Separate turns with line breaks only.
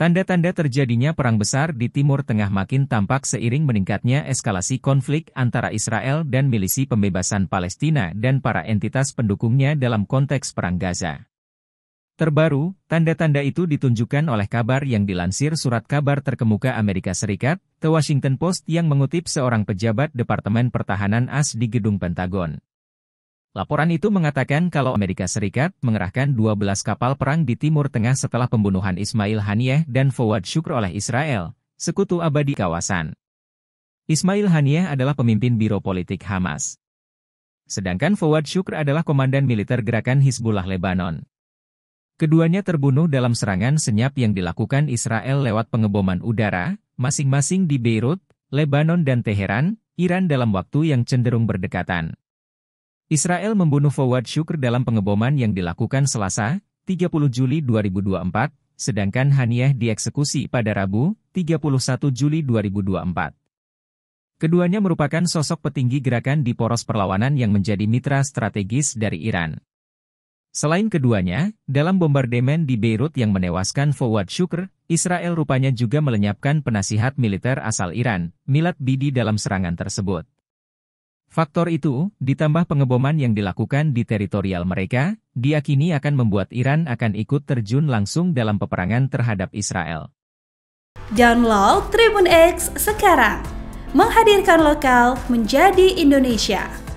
Tanda-tanda terjadinya perang besar di Timur Tengah makin tampak seiring meningkatnya eskalasi konflik antara Israel dan milisi pembebasan Palestina dan para entitas pendukungnya dalam konteks perang Gaza. Terbaru, tanda-tanda itu ditunjukkan oleh kabar yang dilansir surat kabar terkemuka Amerika Serikat, The Washington Post yang mengutip seorang pejabat Departemen Pertahanan AS di Gedung Pentagon. Laporan itu mengatakan kalau Amerika Serikat mengerahkan 12 kapal perang di Timur Tengah setelah pembunuhan Ismail Haniyeh dan Fawad Syukr oleh Israel, sekutu abadi kawasan. Ismail Haniyeh adalah pemimpin Biro Politik Hamas. Sedangkan Fawad Syukr adalah komandan militer gerakan Hizbullah Lebanon. Keduanya terbunuh dalam serangan senyap yang dilakukan Israel lewat pengeboman udara, masing-masing di Beirut, Lebanon dan Teheran, Iran dalam waktu yang cenderung berdekatan. Israel membunuh Fawad Shukr dalam pengeboman yang dilakukan Selasa, 30 Juli 2024, sedangkan Haniyah dieksekusi pada Rabu, 31 Juli 2024. Keduanya merupakan sosok petinggi gerakan di poros perlawanan yang menjadi mitra strategis dari Iran. Selain keduanya, dalam bombardemen di Beirut yang menewaskan Fawad Shukr, Israel rupanya juga melenyapkan penasihat militer asal Iran, Milad Bidi dalam serangan tersebut. Faktor itu, ditambah pengeboman yang dilakukan di teritorial mereka, diakini akan membuat Iran akan ikut terjun langsung dalam peperangan terhadap
Israel. Download Tribun X sekarang, menghadirkan lokal menjadi Indonesia.